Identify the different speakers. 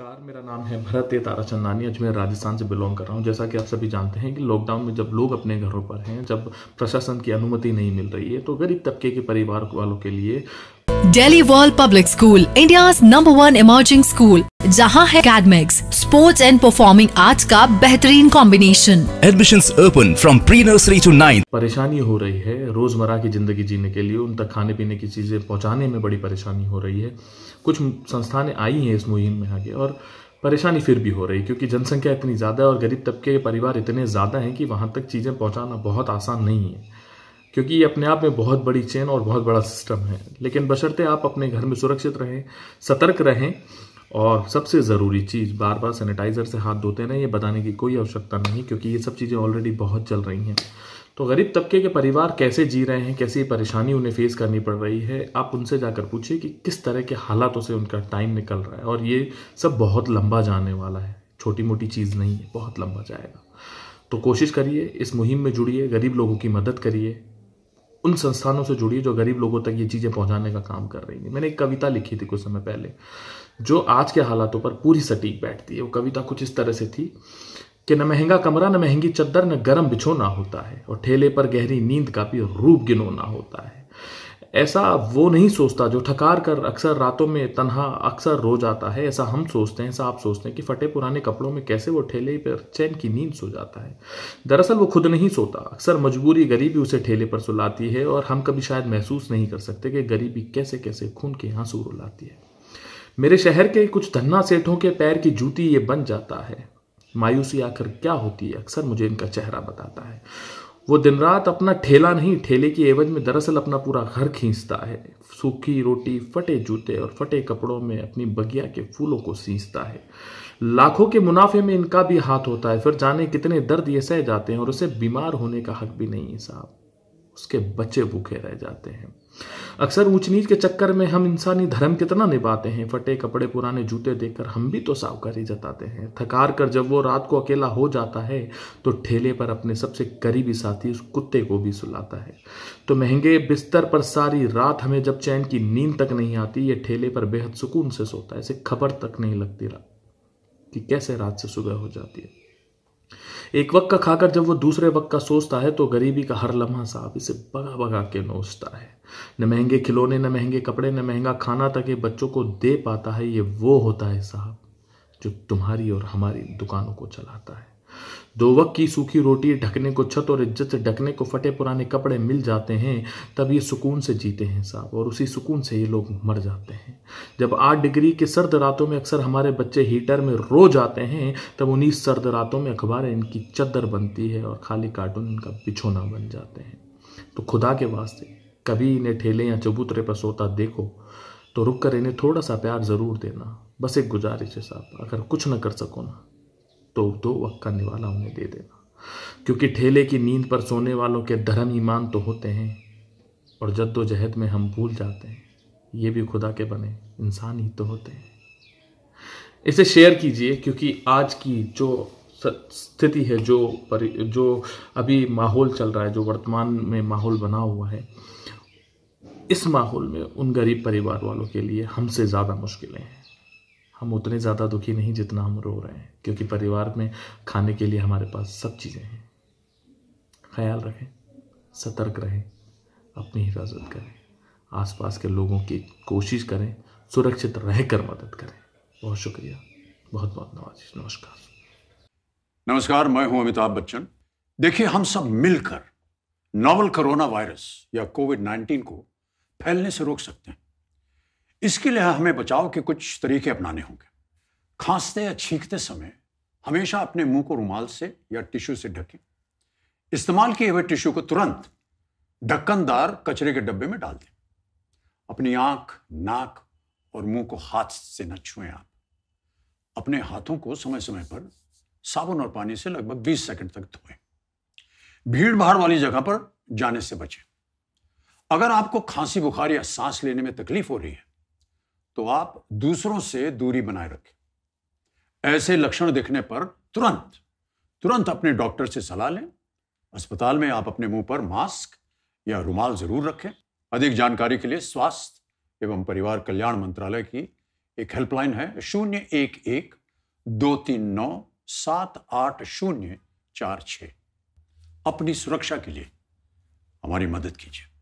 Speaker 1: नमस्कार मेरा नाम है भरत ए ताराचंदानी अजमेर राजस्थान से बिलोंग कर रहा हूँ जैसा कि आप सभी जानते हैं कि लॉकडाउन में जब लोग अपने घरों पर हैं जब प्रशासन की अनुमति नहीं मिल रही है तो गरीब तबके के परिवार वालों के लिए Delhi world public school India number one emerging school जहाँ है academics sports and performing arts का बेहतरीन combination admission open from pre nursery to nine परेशानी हो रही है रोजमर्रा की जिंदगी जीने के लिए उन तक खाने पीने की चीजें पहुंचाने में बड़ी परेशानी हो रही है कुछ संस्थाएं आई हैं इस मुहिम में आगे और परेशानी फिर भी हो रही है क्योंकि जनसंख्या इतनी ज़्यादा है और गरीब तबके के परिवार इतने ज़्यादा हैं कि वहाँ तक चीज़ें पहुँचाना बहुत आसान नहीं है क्योंकि ये अपने आप में बहुत बड़ी चेन और बहुत बड़ा सिस्टम है लेकिन बशर्ते आप अपने घर में सुरक्षित रहें सतर्क रहें और सबसे ज़रूरी चीज़ बार बार सैनिटाइज़र से हाथ धोते रहें ये बताने की कोई आवश्यकता नहीं क्योंकि ये सब चीज़ें ऑलरेडी बहुत चल रही हैं तो गरीब तबके के परिवार कैसे जी रहे हैं कैसी परेशानी उन्हें फेस करनी पड़ रही है आप उनसे जाकर पूछिए कि किस तरह के हालातों से उनका टाइम निकल रहा है और ये सब बहुत लंबा जाने वाला है छोटी मोटी चीज़ नहीं है बहुत लंबा जाएगा तो कोशिश करिए इस मुहिम में जुड़िए गरीब लोगों की मदद करिए उन संस्थानों से जुड़ी जो गरीब लोगों तक ये चीज़ें पहुंचाने का काम कर रही हैं मैंने एक कविता लिखी थी कुछ समय पहले जो आज के हालातों पर पूरी सटीक बैठती है वो कविता कुछ इस तरह से थी कि न महंगा कमरा न महंगी चद्दर न गर्म बिछोना होता है और ठेले पर गहरी नींद का भी रूप गिनोना होता है ऐसा वो नहीं सोचता जो थकार कर अक्सर रातों में तनहा अक्सर रो जाता है ऐसा हम सोचते हैं ऐसा आप सोचते हैं कि फटे पुराने कपड़ों में कैसे वो ठेले पर चैन की नींद सो जाता है दरअसल वो खुद नहीं सोता अक्सर मजबूरी गरीबी उसे ठेले पर सुलाती है और हम कभी शायद महसूस नहीं कर सकते कि गरीबी कैसे कैसे खून के आंसू रुलाती है मेरे शहर के कुछ धन्ना सेठों के पैर की जूती ये बन जाता है मायूसी आकर क्या होती है अक्सर मुझे इनका चेहरा बताता है वो दिन रात अपना ठेला नहीं ठेले की एवज में दरअसल अपना पूरा घर खींचता है सूखी रोटी फटे जूते और फटे कपड़ों में अपनी बगिया के फूलों को सींचता है लाखों के मुनाफे में इनका भी हाथ होता है फिर जाने कितने दर्द ये सह जाते हैं और उसे बीमार होने का हक भी नहीं है साहब उसके बच्चे भूखे रह जाते हैं अक्सर ऊंच नीच के चक्कर में हम इंसानी धर्म कितना निभाते हैं फटे कपड़े पुराने जूते देकर हम भी तो सावकारी जताते हैं थकार कर जब वो रात को अकेला हो जाता है तो ठेले पर अपने सबसे करीबी साथी उस कुत्ते को भी सुलाता है तो महंगे बिस्तर पर सारी रात हमें जब चैन की नींद तक नहीं आती ये ठेले पर बेहद सुकून से सोता है इसे खबर तक नहीं लगती रात कि कैसे रात से सुबह हो जाती है एक वक्त का खाकर जब वो दूसरे वक्त का सोचता है तो गरीबी का हर लम्हा साहब इसे बगा बगा के नोचता है न महंगे खिलौने न महंगे कपड़े न महंगा खाना तक ये बच्चों को दे पाता है ये वो होता है साहब जो तुम्हारी और हमारी दुकानों को चलाता है दो वक्त की सूखी रोटी ढकने को छत और इज्जत से ढकने को फटे पुराने कपड़े मिल जाते हैं तब ये सुकून से जीते हैं साहब और उसी सुकून से ये लोग मर जाते हैं जब आठ डिग्री के सर्द रातों में अक्सर हमारे बच्चे हीटर में रो जाते हैं तब उन्हीं सर्द रातों में अखबारें इनकी चद्दर बनती है और खाली कार्टून इनका बिछोना बन जाते हैं तो खुदा के वास्ते कभी इन्हें ठेले या चबूतरे पर सोता देखो तो रुक कर इन्हें थोड़ा सा प्यार ज़रूर देना बस एक गुजारिश है साहब अगर कुछ ना कर सको ना तो दो वक्त का निवाला उन्हें दे देना क्योंकि ठेले की नींद पर सोने वालों के धर्म ईमान तो होते हैं और जद्दोजहद में हम भूल जाते हैं ये भी खुदा के बने इंसान ही तो होते हैं इसे शेयर कीजिए क्योंकि आज की जो स्थिति है जो परि जो अभी माहौल चल रहा है जो वर्तमान में माहौल बना हुआ है इस माहौल में उन गरीब परिवार वालों के लिए हमसे ज़्यादा मुश्किलें हैं हम उतने ज़्यादा दुखी नहीं जितना हम रो रहे हैं क्योंकि परिवार में खाने के लिए हमारे पास सब चीज़ें हैं ख्याल रखें सतर्क रहें अपनी हिफाजत करें आसपास के लोगों की कोशिश करें सुरक्षित रहकर मदद करें बहुत शुक्रिया बहुत बहुत नवाजी नमस्कार
Speaker 2: नमस्कार मैं हूं अमिताभ बच्चन देखिए हम सब मिलकर नोवल कोरोना वायरस या कोविड 19 को फैलने से रोक सकते हैं इसके लिए हमें बचाव के कुछ तरीके अपनाने होंगे खांसते या छींकते समय हमेशा अपने मुंह को रुमाल से या टिश्यू से ढकें इस्तेमाल किए हुए टिश्यू को तुरंत ढक्कनदार कचरे के डब्बे में डाल दें अपनी आंख नाक और मुंह को हाथ से न छुएं आप अपने हाथों को समय समय पर साबुन और पानी से लगभग 20 सेकंड तक धोएं भीड़ भाड़ वाली जगह पर जाने से बचें अगर आपको खांसी बुखार या सांस लेने में तकलीफ हो रही है तो आप दूसरों से दूरी बनाए रखें ऐसे लक्षण दिखने पर तुरंत तुरंत अपने डॉक्टर से सलाह लें अस्पताल में आप अपने मुंह पर मास्क या रुमाल जरूर रखें अधिक जानकारी के लिए स्वास्थ्य एवं परिवार कल्याण मंत्रालय की एक हेल्पलाइन है शून्य एक एक दो तीन नौ सात आठ शून्य चार छ अपनी सुरक्षा के लिए हमारी मदद कीजिए